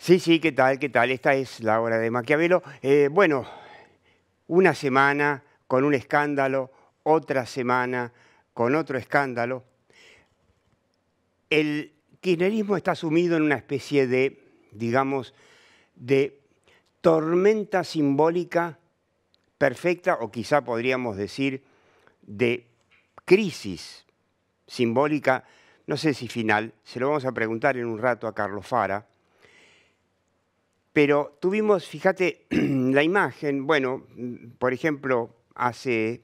Sí, sí, ¿qué tal? ¿Qué tal? Esta es la hora de Maquiavelo. Eh, bueno, una semana con un escándalo, otra semana con otro escándalo. El kirchnerismo está sumido en una especie de, digamos, de tormenta simbólica perfecta, o quizá podríamos decir de crisis simbólica, no sé si final, se lo vamos a preguntar en un rato a Carlos Fara, pero tuvimos, fíjate, la imagen, bueno, por ejemplo, hace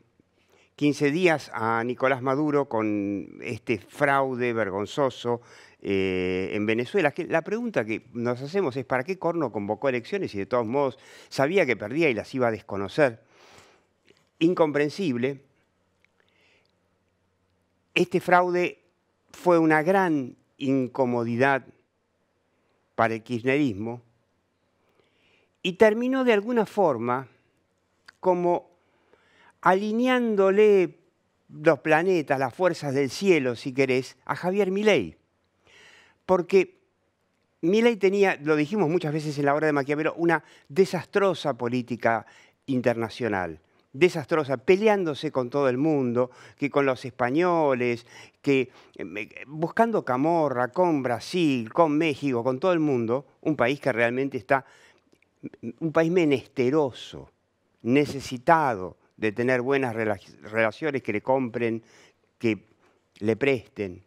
15 días a Nicolás Maduro con este fraude vergonzoso eh, en Venezuela. la pregunta que nos hacemos es, ¿para qué Corno convocó elecciones y de todos modos sabía que perdía y las iba a desconocer? Incomprensible. Este fraude fue una gran incomodidad para el kirchnerismo y terminó de alguna forma como alineándole los planetas, las fuerzas del cielo, si querés, a Javier Milei. Porque Milei tenía, lo dijimos muchas veces en la obra de Maquiavelo, una desastrosa política internacional desastrosa, peleándose con todo el mundo, que con los españoles, que eh, buscando camorra con Brasil, con México, con todo el mundo, un país que realmente está un país menesteroso, necesitado de tener buenas relaciones que le compren, que le presten.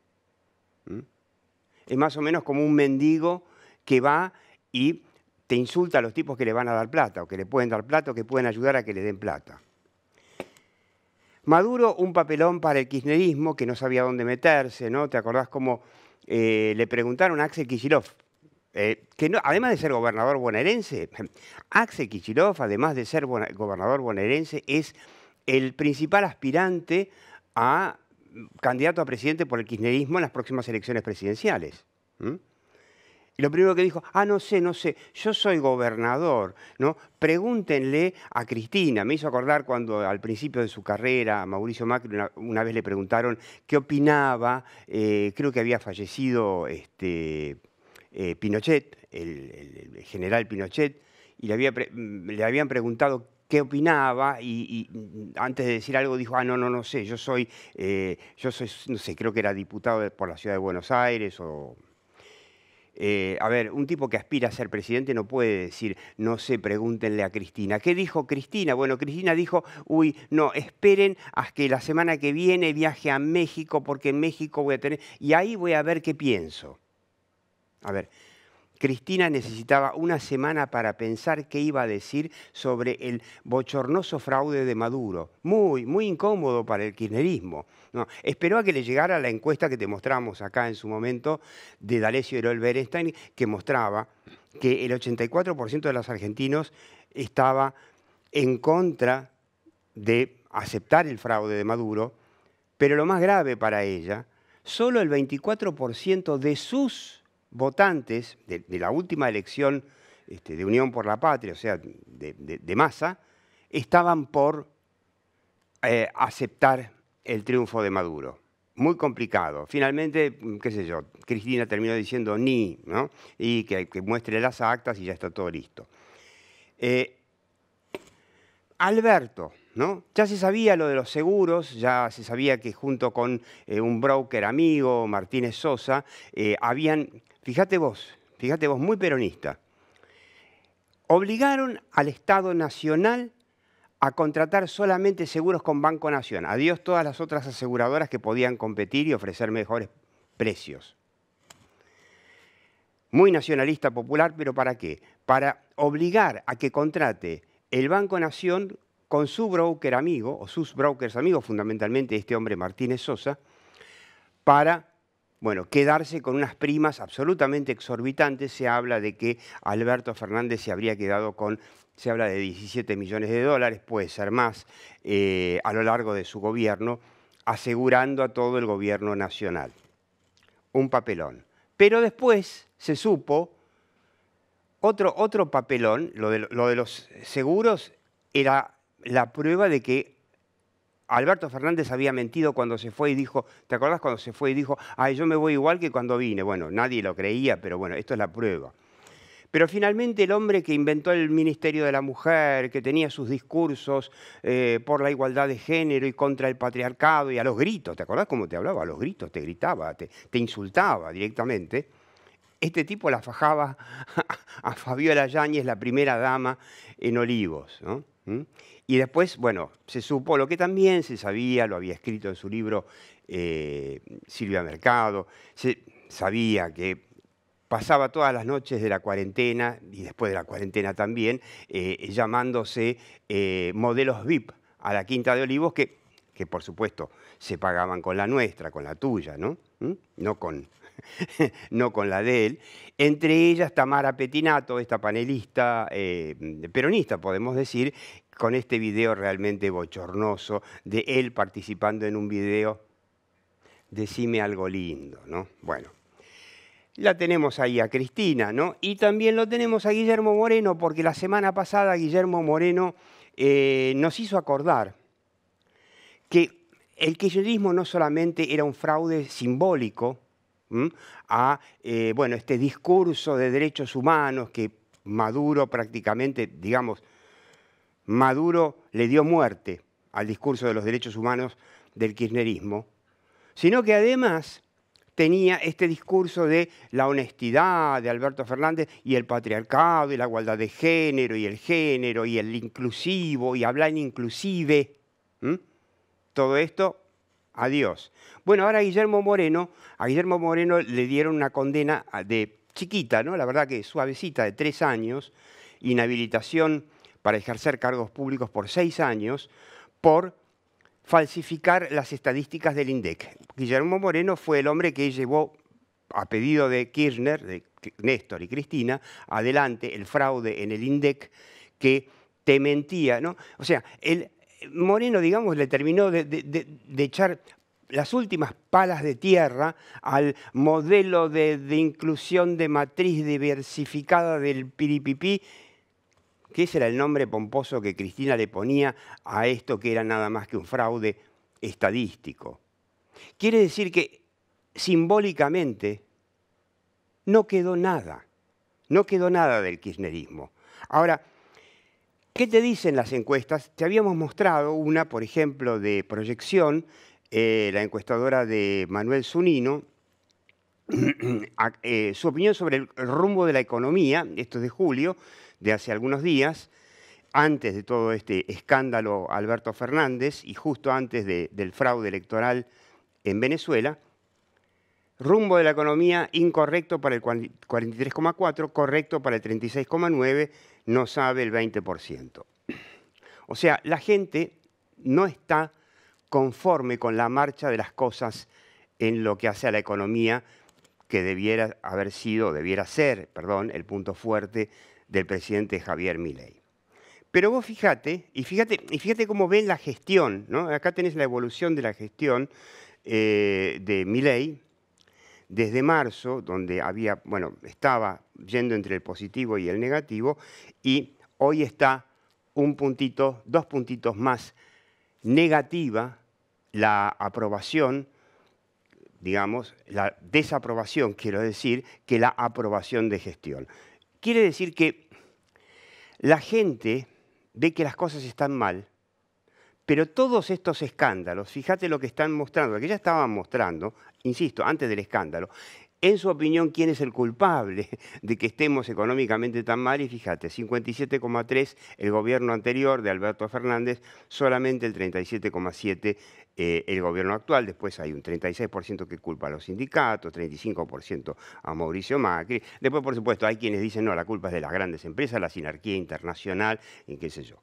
Es más o menos como un mendigo que va y te insulta a los tipos que le van a dar plata, o que le pueden dar plata, o que pueden ayudar a que le den plata. Maduro, un papelón para el kirchnerismo, que no sabía dónde meterse, ¿no? ¿Te acordás cómo eh, le preguntaron a Axel Kicillof eh, además de ser gobernador bonaerense, Axel Kichilov, además de ser gobernador bonaerense, es el principal aspirante a mm, candidato a presidente por el kirchnerismo en las próximas elecciones presidenciales. lo primero que dijo, ah, no sé, no sé, yo soy gobernador, ¿no? Pregúntenle a Cristina. Me hizo acordar cuando al principio de su carrera a Mauricio Macri una, vez le preguntaron qué opinaba, eh, creo que había fallecido este, eh, Pinochet, el, general Pinochet, y mm, le, habían preguntado qué opinaba y, mm, antes de decir algo dijo, ah, no, no, no sé, yo soy, eh, yo soy, no sé, creo que era diputado por la ciudad de Buenos Aires o... Eh, a ver, un tipo que aspira a ser presidente no puede decir, no sé, pregúntenle a Cristina. ¿Qué dijo Cristina? Bueno, Cristina dijo, uy, no, esperen a que la semana que viene viaje a México porque en México voy a tener... Y ahí voy a ver qué pienso. A ver, Cristina necesitaba una semana para pensar qué iba a decir sobre el bochornoso fraude de Maduro. Muy, muy incómodo para el kirchnerismo. No, esperó a que le llegara la encuesta que te mostramos acá en su momento de D'Alessio y Berenstein, que mostraba que el 84% de los argentinos estaba en contra de aceptar el fraude de Maduro, pero lo más grave para ella, solo el 24% de sus votantes de, la última elección este, de Unión por la Patria, o sea, de, masa, estaban por eh, aceptar el triunfo de Maduro. Muy complicado. Finalmente, mm, qué sé yo, Cristina terminó diciendo ni, ¿no? Y que, muestre las actas y ya está todo listo. Eh, Alberto, ¿no? Ya se sabía lo de los seguros, ya se sabía que junto con eh, un broker amigo, Martínez Sosa, habían Fíjate vos, fíjate vos, muy peronista. Obligaron al Estado Nacional a contratar solamente seguros con Banco Nación. Adiós todas las otras aseguradoras que podían competir y ofrecer mejores precios. Muy nacionalista popular, pero ¿para qué? Para obligar a que contrate el Banco Nación con su broker amigo, o sus brokers amigos, fundamentalmente este hombre Martínez Sosa, para bueno, quedarse con unas primas absolutamente exorbitantes, se habla de que Alberto Fernández se habría quedado con se habla de 17 millones de dólares, puede ser más, eh, a lo largo de su gobierno, asegurando a todo el gobierno nacional. Un papelón. Pero después se supo otro, otro papelón, lo de los seguros, era la prueba de que Alberto Fernández había mentido cuando se fue y dijo, ¿te acordás cuando se fue y dijo, ay, yo me voy igual que cuando vine? Bueno, nadie lo creía, pero bueno, esto es la prueba. Pero finalmente el hombre que inventó el Ministerio de la Mujer, que tenía sus discursos eh, por la igualdad de género y contra el patriarcado y a los gritos, ¿te acordás cómo te hablaba? A los gritos, te gritaba, te, te insultaba directamente. Este tipo la fajaba a Fabiola Yáñez, la primera dama, en Olivos. ¿no? Y después, bueno, se supo lo que también se sabía, lo había escrito en su libro eh, Silvia Mercado, se sabía que pasaba todas las noches de la cuarentena y después de la cuarentena también, eh, llamándose eh, modelos VIP a la Quinta de Olivos, que, que, por supuesto se pagaban con la nuestra, con la tuya, ¿no? No con no con la de él. Entre ellas Tamara Petinato, esta panelista eh, peronista, podemos decir, con este video realmente bochornoso de él participando en un video, decime algo lindo, ¿no? Bueno. La tenemos ahí a Cristina, ¿no? Y también lo tenemos a Guillermo Moreno, porque la semana pasada Guillermo Moreno eh, nos hizo acordar que el kirchnerismo no solamente era un fraude simbólico, a eh, bueno, este discurso de derechos humanos que Maduro prácticamente, digamos, Maduro le dio muerte al discurso de los derechos humanos del kirchnerismo, sino que además tenía este discurso de la honestidad de Alberto Fernández y el patriarcado y la igualdad de género y el género y el inclusivo y hablar inclusive. Todo esto Adiós. Bueno, ahora Guillermo Moreno, a Guillermo Moreno le dieron una condena ah, de chiquita, ¿no? La verdad que suavecita, de tres años, inhabilitación para ejercer cargos públicos por seis años, por falsificar las estadísticas del INDEC. Guillermo Moreno fue el hombre que llevó, a pedido de Kirchner, de Néstor y Cristina, adelante el fraude en el INDEC que te mentía, ¿no? O sea, él Moreno, digamos, le terminó de, echar las últimas palas de tierra al modelo de, inclusión de matriz diversificada del piripipí, que ese era el nombre pomposo que Cristina le ponía a esto que era nada más que un fraude estadístico. Quiere decir que simbólicamente no quedó nada, no quedó nada del kirchnerismo. Ahora, ¿Qué te dicen las encuestas? Te habíamos mostrado una, por ejemplo, de proyección, eh, la encuestadora de Manuel Zunino, eh, su opinión sobre el rumbo de la economía, esto es de julio, de hace algunos días, antes de todo este escándalo Alberto Fernández y justo antes del fraude electoral en Venezuela, rumbo de la economía incorrecto para el 43,4, correcto para el 36,9, no sabe el 20%. O sea, la gente no está conforme con la marcha de las cosas en lo que hace a la economía, que debiera haber sido, debiera ser, perdón, el punto fuerte del presidente Javier Milei. Pero vos fíjate, y fíjate, y fíjate cómo ven la gestión, ¿no? Acá tenés la evolución de la gestión eh, de Milei, desde marzo, donde había, bueno, estaba yendo entre el positivo y el negativo, y hoy está un puntito, dos puntitos más negativa la aprobación, digamos, la desaprobación, quiero decir, que la aprobación de gestión. Quiere decir que la gente ve que las cosas están mal pero todos estos escándalos, fíjate lo que están mostrando, lo que ya estaban mostrando, insisto, antes del escándalo, en su opinión, ¿quién es el culpable de que estemos económicamente tan mal? Y fíjate, 57,3 el gobierno anterior de Alberto Fernández, solamente el 37,7 eh, el gobierno actual. Después hay un 36% que culpa a los sindicatos, 35% a Mauricio Macri. Después, por supuesto, hay quienes dicen, no, la culpa es de las grandes empresas, la sinarquía internacional, ¿en qué sé yo.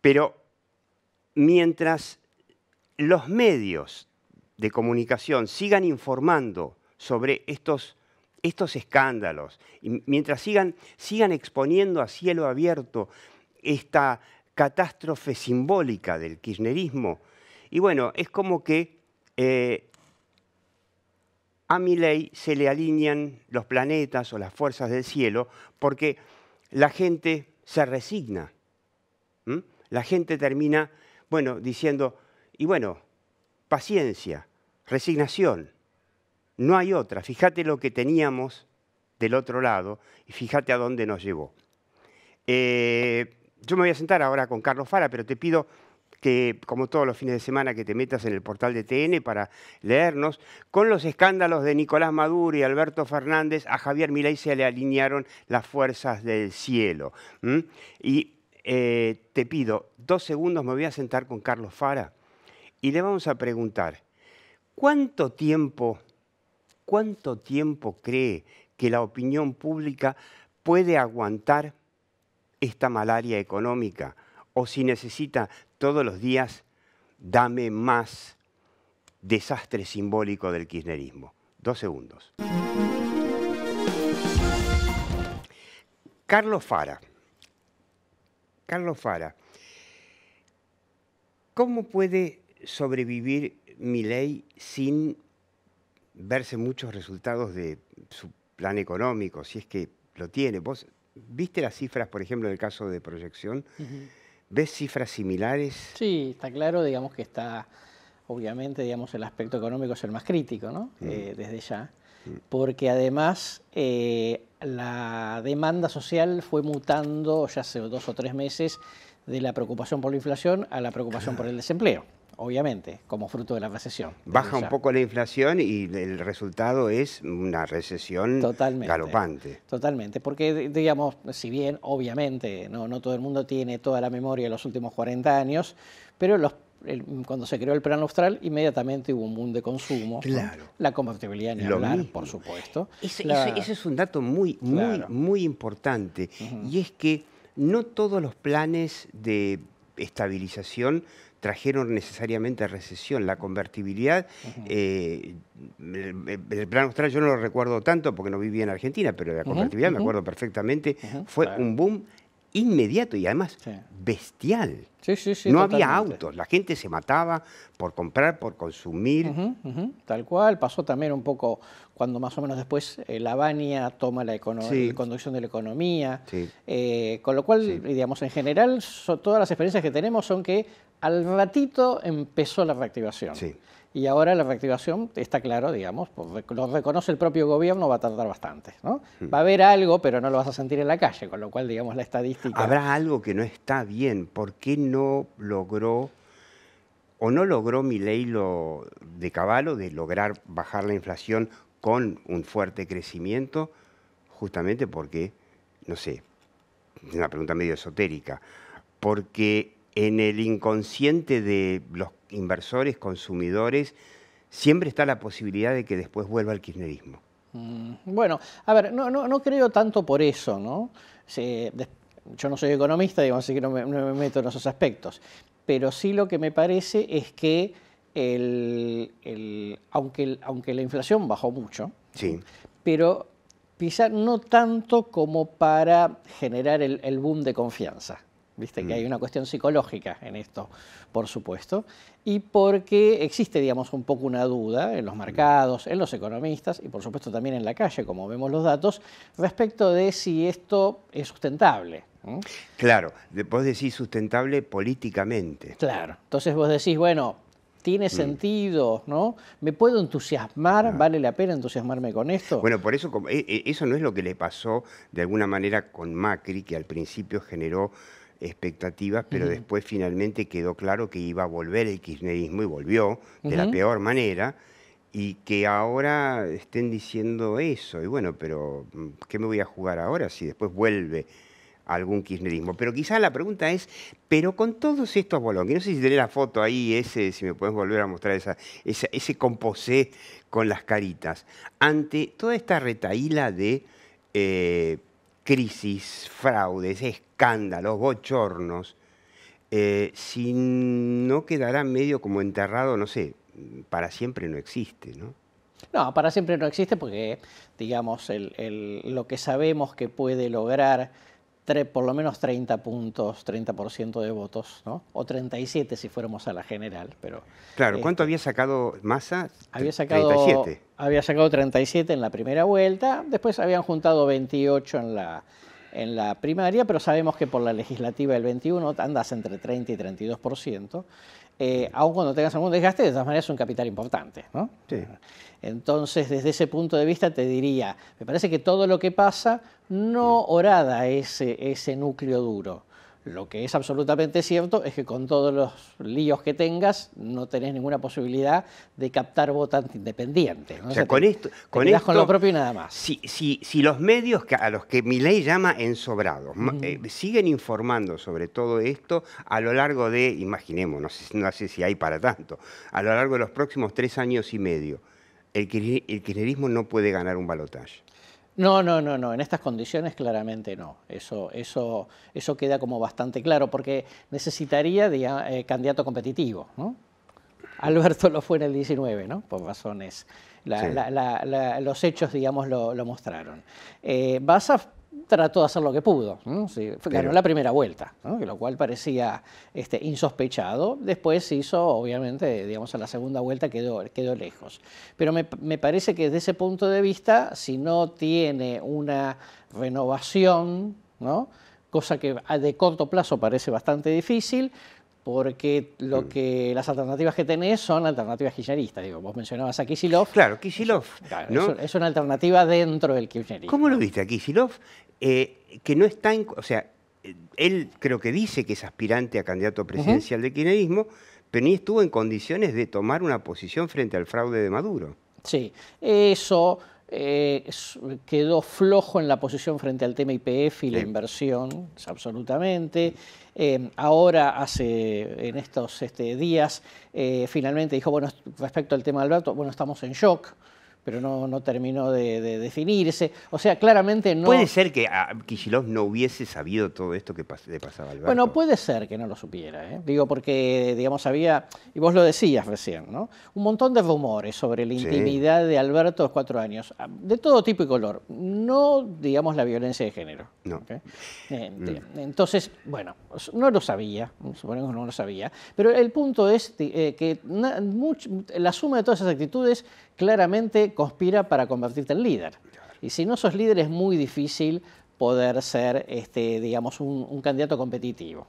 Pero mientras los medios de comunicación sigan informando sobre estos, estos escándalos, y mientras sigan, exponiendo a cielo abierto esta catástrofe simbólica del kirchnerismo, y bueno, es como que eh, a ley se le alinean los planetas o las fuerzas del cielo porque la gente se resigna. La gente termina bueno, diciendo, y bueno, paciencia, resignación, no hay otra, fíjate lo que teníamos del otro lado y fíjate a dónde nos llevó. Eh, yo me voy a sentar ahora con Carlos Fara, pero te pido que, como todos los fines de semana, que te metas en el portal de TN para leernos, con los escándalos de Nicolás Maduro y Alberto Fernández, a Javier Milei se le alinearon las fuerzas del cielo. Y eh, te pido dos segundos, me voy a sentar con Carlos Fara y le vamos a preguntar, ¿cuánto tiempo, cuánto tiempo cree que la opinión pública puede aguantar esta malaria económica? O si necesita todos los días, dame más desastre simbólico del kirchnerismo. Dos segundos. Carlos Fara, Carlos Fara, ¿cómo puede sobrevivir mi ley sin verse muchos resultados de su plan económico, si es que lo tiene? ¿Vos viste las cifras, por ejemplo, en el caso de proyección? ¿Ves cifras similares? Sí, está claro, digamos que está, obviamente, digamos, el aspecto económico es el más crítico, ¿no? Mm. Eh, desde ya porque además eh, la demanda social fue mutando ya hace dos o tres meses de la preocupación por la inflación a la preocupación por el desempleo, obviamente, como fruto de la recesión. Baja un poco la inflación y el resultado es una recesión galopante. Totalmente, porque digamos, si bien obviamente no, no todo el mundo tiene toda la memoria de los últimos 40 años, pero los cuando se creó el plan austral, inmediatamente hubo un boom de consumo. La convertibilidad ni hablar, por supuesto. Ese es un dato muy, muy, muy importante. Y es que no todos los planes de estabilización trajeron necesariamente recesión. La convertibilidad, eh, el, plan austral yo no lo recuerdo tanto porque no vivía en Argentina, pero la convertibilidad me acuerdo perfectamente, fue un boom inmediato y además bestial. Sí, sí, sí. No había autos, la gente se mataba por comprar, por consumir. Tal cual, pasó también un poco cuando más o menos después eh, la toma la, conducción de la economía. Eh, con lo cual, digamos, en general, todas las experiencias que tenemos son que al ratito empezó la reactivación. Sí. Y ahora la reactivación está claro, digamos, pues, lo reconoce el propio gobierno, va a tardar bastante. ¿no? Hmm. Va a haber algo, pero no lo vas a sentir en la calle, con lo cual, digamos, la estadística. Habrá algo que no está bien. ¿Por qué no logró o no logró mi ley de caballo de lograr bajar la inflación con un fuerte crecimiento? Justamente porque, no sé, es una pregunta medio esotérica, porque en el inconsciente de los inversores, consumidores, siempre está la posibilidad de que después vuelva el kirchnerismo. Mm, bueno, a ver, no, creo tanto por eso, ¿no? yo no soy economista, digamos, así que no me, meto en esos aspectos. Pero sí lo que me parece es que aunque, aunque la inflación bajó mucho, pero quizá no tanto como para generar el boom de confianza. Viste que mm. hay una cuestión psicológica en esto, por supuesto, y porque existe, digamos, un poco una duda en los mm. mercados, en los economistas y, por supuesto, también en la calle, como vemos los datos, respecto de si esto es sustentable. Claro, vos decís sustentable políticamente. Claro, entonces vos decís, bueno, tiene mm. sentido, ¿no? ¿Me puedo entusiasmar? Ah. ¿Vale la pena entusiasmarme con esto? Bueno, por eso, e, e, eso no es lo que le pasó de alguna manera con Macri, que al principio generó expectativas, pero después finalmente quedó claro que iba a volver el kirchnerismo y volvió de la peor manera y que ahora estén diciendo eso. Y bueno, pero mm, ¿qué me voy a jugar ahora si después vuelve algún kirchnerismo? Pero quizás la pregunta es, pero con todos estos bolones, no sé si tenés la foto ahí, ese, si me puedes volver a mostrar esa, ese composé con las caritas, ante toda esta retaíla de... Eh, crisis, fraudes, escándalos, bochornos, eh, si no quedará medio como enterrado, no sé, para siempre no existe, ¿no? No, para siempre no existe porque, digamos, lo que sabemos que puede lograr por lo menos 30 puntos, 30% de votos, ¿no? o 37 si fuéramos a la general. Pero, claro, ¿cuánto este, había sacado Massa? Había sacado, 37. Había sacado 37 en la primera vuelta, después habían juntado 28 en la, en la primaria, pero sabemos que por la legislativa del 21 andas entre 30 y 32%, eh, aun cuando tengas algún desgaste, de todas maneras es un capital importante. ¿no? Entonces, desde ese punto de vista te diría, me parece que todo lo que pasa no horada ese, ese núcleo duro lo que es absolutamente cierto es que con todos los líos que tengas, no tenés ninguna posibilidad de captar votantes independientes. O, sea, con esto. con, con lo propio nada más. Si, si los medios a los que mi ley llama ensobrados eh, siguen informando sobre todo esto a lo largo de, imaginemos, no sé, no sé si hay para tanto, a lo largo de los próximos tres años y medio, el kirchnerismo no puede ganar un balotaje. No, no, no, no. En estas condiciones claramente no. Eso, eso, eso queda como bastante claro, porque necesitaría eh, candidato competitivo, ¿no? Alberto lo fue en el 19, ¿no? Por razones. los hechos, digamos, lo, mostraron. Eh, vas a trató de hacer lo que pudo. ¿no? ganó la primera vuelta, lo cual parecía este, insospechado. Después hizo, obviamente, digamos, a la segunda vuelta quedó, lejos. Pero me, parece que desde ese punto de vista, si no tiene una renovación, cosa que de corto plazo parece bastante difícil, porque lo que las alternativas que tenés son alternativas kirchneristas. Digo, vos mencionabas a Kisilov. Claro, Kisilov. es, una alternativa dentro del kirchnerismo. ¿Cómo lo viste a Kisilov eh, que no está en, o sea, él creo que dice que es aspirante a candidato presidencial de kirchnerismo, pero ni estuvo en condiciones de tomar una posición frente al fraude de Maduro. Sí, eso eh, quedó flojo en la posición frente al tema IPF y la inversión, absolutamente. Eh, ahora, hace en estos este, días, finalmente dijo, bueno, respecto al tema Alberto, bueno, estamos en shock pero no, no terminó de, definirse. O sea, claramente no... Puede ser que ah, Kishilov no hubiese sabido todo esto que le pasaba a Alberto? Bueno, puede ser que no lo supiera, ¿eh? digo, porque, digamos, había, y vos lo decías recién, ¿no? Un montón de rumores sobre la intimidad de Alberto a los cuatro años, ah, de todo tipo y color, no, digamos, la violencia de género. No. Mm. Este, entonces, bueno, no lo sabía, suponemos que no lo sabía, pero el punto es eh, que la suma de todas esas actitudes claramente conspira para convertirte en líder. Y si no sos líder es muy difícil poder ser, este, digamos, un, candidato competitivo.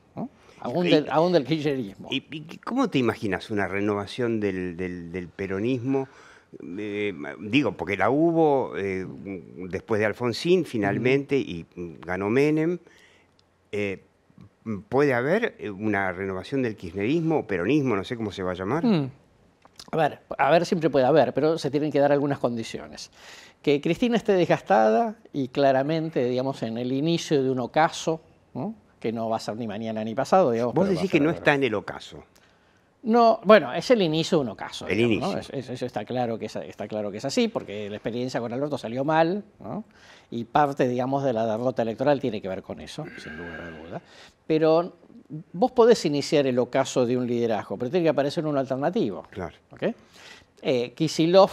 Aún, del, kirchnerismo. Y, cómo te imaginas una renovación del, peronismo? Eh, digo, porque la hubo eh, después de Alfonsín finalmente y ganó Menem. Eh, ¿Puede haber una renovación del kirchnerismo, o peronismo, no sé cómo se va a llamar? Mm. A ver, a ver, siempre puede haber, pero se tienen que dar algunas condiciones. Que Cristina esté desgastada y claramente, digamos, en el inicio de un ocaso, que no va a ser ni mañana ni pasado, digamos. Vos decís que no está en el ocaso. No, bueno, es el inicio de un ocaso. El inicio. eso está claro, que es, está claro que es así, porque la experiencia con Alberto salió mal, ¿no? y parte, digamos, de la derrota electoral tiene que ver con eso, sin lugar a duda. Pero vos podés iniciar el ocaso de un liderazgo, pero tiene que aparecer un alternativo. Claro. ¿okay? Eh, Kisilov,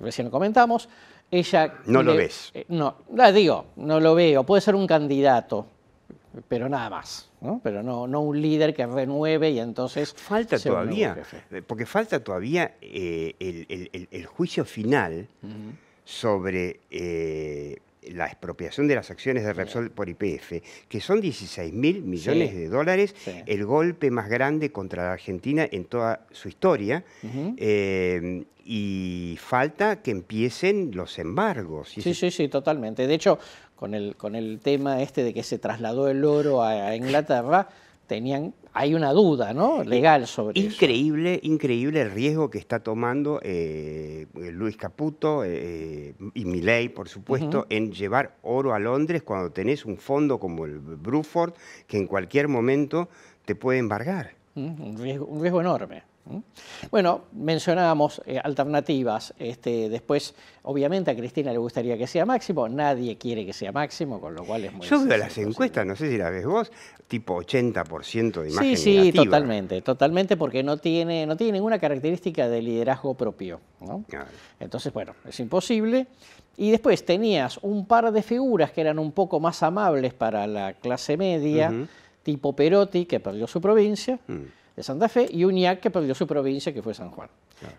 recién lo comentamos, ella... No lo ves. Eh, no, la digo, no lo veo. Puede ser un candidato, pero nada más. Pero no, no un líder que renueve y entonces... Falta todavía, eh, porque falta todavía el, juicio final sobre la expropiación de las acciones de Repsol por IPF, que son 16 mil millones de dólares, el golpe más grande contra la Argentina en toda su historia. Eh, y falta que empiecen los embargos. Sí, sí, sí, totalmente. De hecho, con el, con el tema este de que se trasladó el oro a Inglaterra tenían, hay una duda ¿no? legal sobre increíble, eso. Increíble el riesgo que está tomando eh, eh, Luis Caputo eh, y Milei, por supuesto, en llevar oro a Londres cuando tenés un fondo como el Bruford que en cualquier momento te puede embargar. Mm, un riesgo enorme. ¿Mm? Bueno, mencionábamos eh, alternativas. Este, después, obviamente, a Cristina le gustaría que sea máximo. Nadie quiere que sea máximo, con lo cual es muy. Yo veo las encuestas, no sé si la ves vos, tipo 80% de imagen. Sí, sí, totalmente, totalmente, porque no tiene, no tiene ninguna característica de liderazgo propio. Entonces, bueno, es imposible. Y después tenías un par de figuras que eran un poco más amables para la clase media, tipo Perotti, que perdió su provincia. Mm de Santa Fe y Uñac que perdió su provincia, que fue San Juan.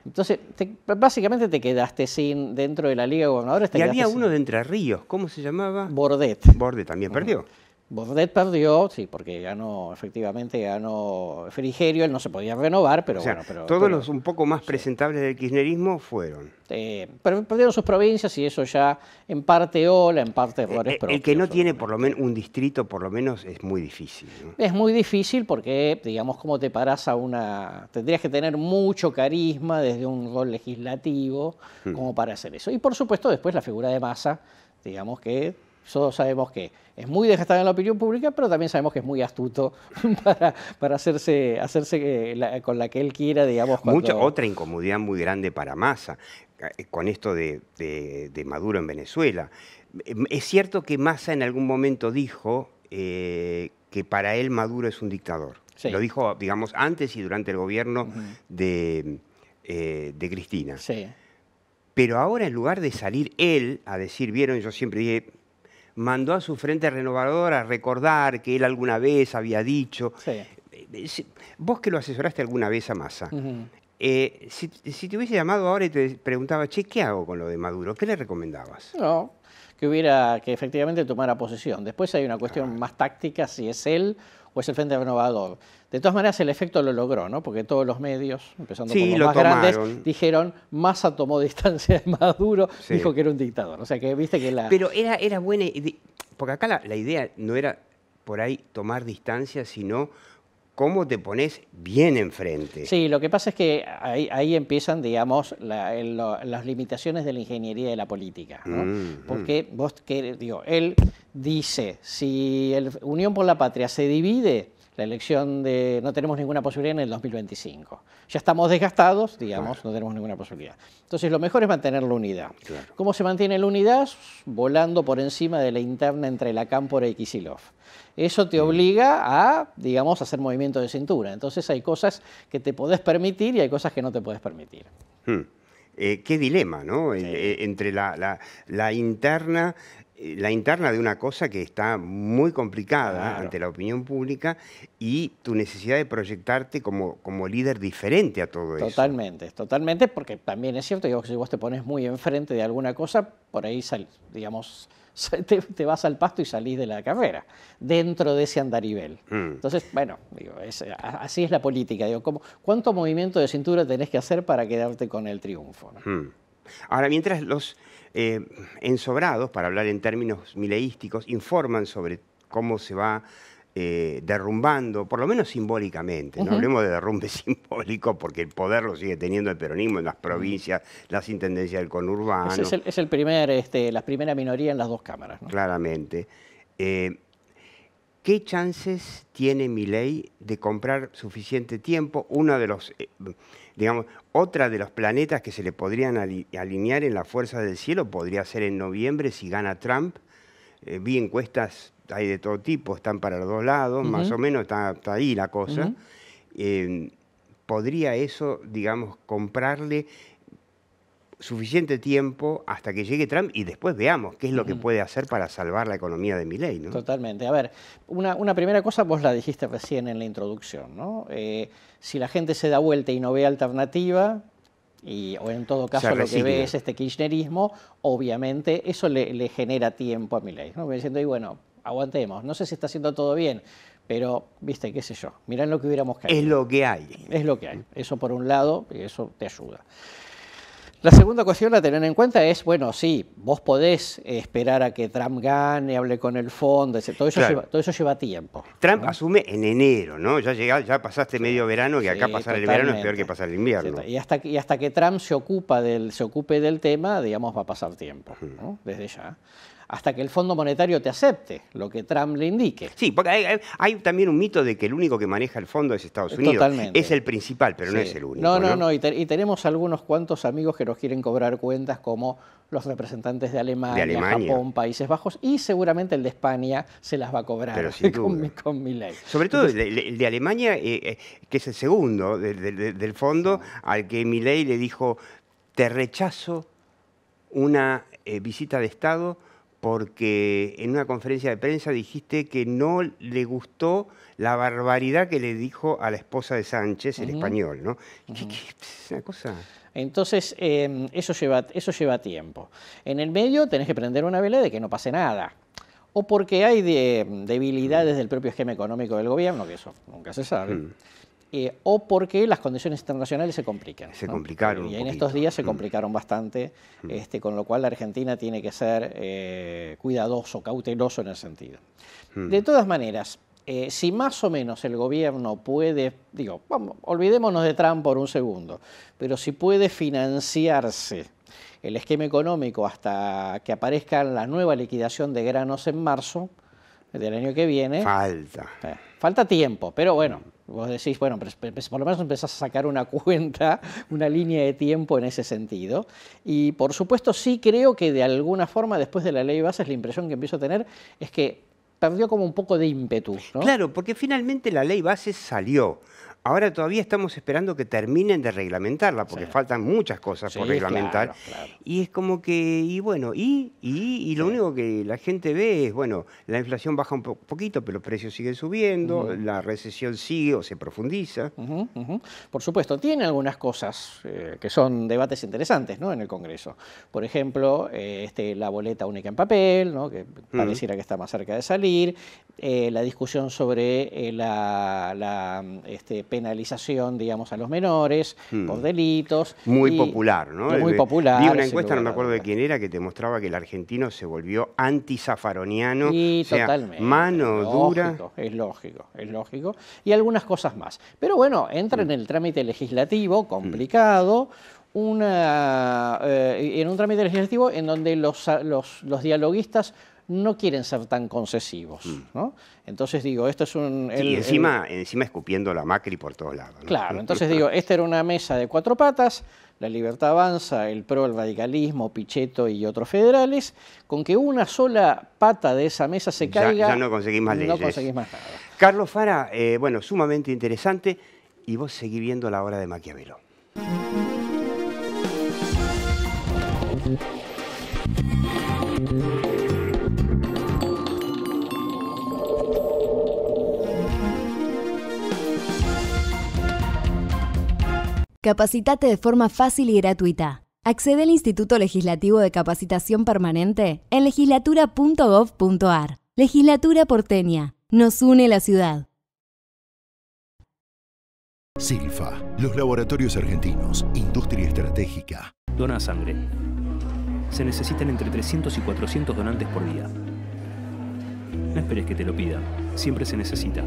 Entonces, básicamente te quedaste sin, dentro de la Liga de Gobernadores. y había uno de Entre Ríos, ¿cómo se llamaba? Bordet. Bordet también perdió. Bordet perdió, sí, porque ganó efectivamente, ganó no Frigerio, él no se podía renovar, pero bueno. Pero, todos los un poco más presentables del kirchnerismo fueron. pero perdieron sus provincias y eso ya en parte ola, en parte eh, errores eh, El que no tiene por lo menos un distrito, por lo menos, es muy difícil. Es muy difícil porque, digamos, como te paras a una... Tendrías que tener mucho carisma desde un rol legislativo hmm. como para hacer eso. Y por supuesto después la figura de masa, digamos que todos sabemos que es muy desgastado en la opinión pública, pero también sabemos que es muy astuto para, para hacerse, hacerse eh, con la que él quiera, digamos. Mucha, otra incomodidad muy grande para Massa, eh, con esto de, Maduro en Venezuela. Em, es cierto que Massa en algún momento dijo eh, que para él Maduro es un dictador. Lo dijo, digamos, antes y durante el gobierno de, Cristina. Pero ahora en lugar de salir él a decir, vieron, yo siempre dije, mandó a su frente renovador a recordar que él alguna vez había dicho. Eh, vos que lo asesoraste alguna vez a Massa, eh, si, te hubiese llamado ahora y te preguntaba, che, ¿qué hago con lo de Maduro? ¿Qué le recomendabas? No, que hubiera, que efectivamente tomara posesión. Después hay una cuestión más táctica, si es él o es el Frente Renovador. De todas maneras, el efecto lo logró, ¿no? Porque todos los medios, empezando por los más grandes, dijeron, Massa tomó distancia de Maduro, dijo que era un dictador. O sea, que viste que la... Pero era, era buena... Porque acá la idea no era por ahí tomar distancia, sino cómo te pones bien enfrente. Sí, lo que pasa es que ahí, ahí empiezan, digamos, las limitaciones de la ingeniería de la política. Mm, mm. Porque vos, que, digo, él dice, si el Unión por la Patria se divide, la elección de no tenemos ninguna posibilidad en el 2025. Ya estamos desgastados, digamos, no tenemos ninguna posibilidad. Entonces lo mejor es mantener la unidad. ¿Cómo se mantiene la unidad? Volando por encima de la interna entre la Cámpora y Kisilov. Eso te obliga a, digamos, hacer movimiento de cintura. Entonces hay cosas que te podés permitir y hay cosas que no te podés permitir. Hmm. Eh, qué dilema, ¿no? Eh, eh, entre la interna la interna de una cosa que está muy complicada ante la opinión pública y tu necesidad de proyectarte como, como líder diferente a todo eso. Totalmente, totalmente, porque también es cierto, que si vos te pones muy enfrente de alguna cosa, por ahí sal, digamos, te, vas al pasto y salís de la carrera, dentro de ese andarivel. Mm. Entonces, bueno, digo, así es la política. Digo, ¿cómo, ¿Cuánto movimiento de cintura tenés que hacer para quedarte con el triunfo? Mm. Ahora, mientras los eh, ensobrados, para hablar en términos mileísticos, informan sobre cómo se va eh, derrumbando, por lo menos simbólicamente, no hablemos de derrumbe simbólico porque el poder lo sigue teniendo el peronismo en las provincias, las intendencias del conurbano. Es, el, primer, este, la primera minoría en las dos cámaras. Claramente. Eh, ¿Qué chances tiene mi ley de comprar suficiente tiempo? Uno de los, eh, digamos, otra de los planetas que se le podrían alinear en la fuerza del cielo podría ser en noviembre si gana Trump. Eh, vi encuestas, hay de todo tipo, están para los dos lados, más o menos está, ahí la cosa. Eh, podría eso, digamos, comprarle suficiente tiempo hasta que llegue Trump y después veamos qué es lo que puede hacer para salvar la economía de Milley. ¿no? Totalmente. A ver, una, primera cosa vos la dijiste recién en la introducción. ¿no? Eh, si la gente se da vuelta y no ve alternativa, y, o en todo caso lo que ve es este kirchnerismo, obviamente eso le, genera tiempo a Milley. ¿no? Diciendo, y bueno, aguantemos. No sé si está haciendo todo bien, pero, viste, qué sé yo, mirá lo que hubiéramos caído. Es lo que hay. Es lo que hay. Eso por un lado, y eso te ayuda. La segunda cuestión a tener en cuenta es, bueno, sí, vos podés esperar a que Trump gane, hable con el fondo, todo eso, lleva, tiempo. Trump asume en enero, ¿no? Ya ya pasaste medio verano, que acá pasar el verano es peor que pasar el invierno. Y hasta, hasta que Trump se, del, se ocupe del tema, digamos, va a pasar tiempo, Desde ya hasta que el Fondo Monetario te acepte lo que Trump le indique. Sí, porque hay, también un mito de que el único que maneja el fondo es Estados Unidos. Totalmente. Es el principal, pero no es el único. No, no, no, Y, tenemos algunos cuantos amigos que nos quieren cobrar cuentas como los representantes de Alemania, Japón, Países Bajos y seguramente el de España se las va a cobrar con, mi ley. Sobre todo el, de, Alemania, eh, eh, que es el segundo del, fondo, al que mi ley le dijo, te rechazo una eh, visita de Estado porque en una conferencia de prensa dijiste que no le gustó la barbaridad que le dijo a la esposa de Sánchez, el español, ¿no? ¿Qué, cosa... Entonces, em, eso, lleva, eso lleva tiempo. En el medio tenés que prender una vela de que no pase nada. O porque hay em, debilidades mm. del propio esquema económico del gobierno, que eso nunca se sabe. Mm. Eh, o porque las condiciones internacionales se complican. Se complicaron. Y en estos días se mm. complicaron bastante, mm. Este, con lo cual la Argentina tiene que ser eh, cuidadoso, cauteloso en el sentido. Mm. De todas maneras, eh, si más o menos el gobierno puede, digo, vamos, olvidémonos de Trump por un segundo, pero si puede financiarse el esquema económico hasta que aparezca la nueva liquidación de granos en marzo del año que viene. Falta. falta tiempo, pero bueno Vos decís, bueno, pues, por lo menos empezás a sacar una cuenta, una línea de tiempo en ese sentido. Y por supuesto sí creo que de alguna forma después de la ley bases la impresión que empiezo a tener es que perdió como un poco de ímpetu. Claro, porque finalmente la ley bases salió. Ahora todavía estamos esperando que terminen de reglamentarla, porque faltan muchas cosas por reglamentar. Y es como que, y bueno, y, lo único que la gente ve es, bueno, la inflación baja un poquito, pero los precios siguen subiendo, la recesión sigue o se profundiza. Por supuesto, tiene algunas cosas eh, que son debates interesantes ¿no? en el Congreso. Por ejemplo, eh, este, la boleta única en papel, ¿no? que pareciera que está más cerca de salir, eh, la discusión sobre la, la este, penalización, digamos, a los menores por hmm. delitos. Muy popular, ¿no? Muy eh, popular. Vi una encuesta, no me acuerdo de quién era, que te mostraba que el argentino se volvió anti Y o totalmente. Mano dura. Es lógico, es lógico. Y algunas cosas más. Pero bueno, entra en hmm. el trámite legislativo complicado. Eh, en un trámite legislativo en donde los, los, los dialoguistas no quieren ser tan concesivos. Mm. ¿no? Entonces digo, esto es un... y encima, encima escupiendo la Macri por todos lados. Claro, entonces digo, esta era una mesa de cuatro patas, la libertad avanza, el PRO, el radicalismo, Pichetto y otros federales, con que una sola pata de esa mesa se caiga... Ya, no conseguís más leyes. No conseguís más nada. Carlos Fara, eh, bueno, sumamente interesante, y vos seguís viendo la obra de Maquiavelo. Capacitate de forma fácil y gratuita. Accede al Instituto Legislativo de Capacitación Permanente en legislatura.gov.ar. Legislatura porteña. Nos une la ciudad. Silfa, los laboratorios argentinos, industria estratégica. Dona sangre. Se necesitan entre 300 y 400 donantes por día. No esperes que te lo pidan, siempre se necesita.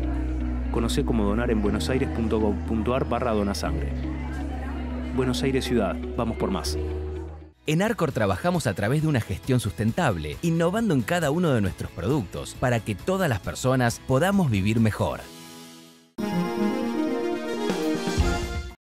Conoce cómo donar en buenosaires.gov.ar barra sangre. Buenos Aires Ciudad. Vamos por más. En Arcor trabajamos a través de una gestión sustentable, innovando en cada uno de nuestros productos para que todas las personas podamos vivir mejor.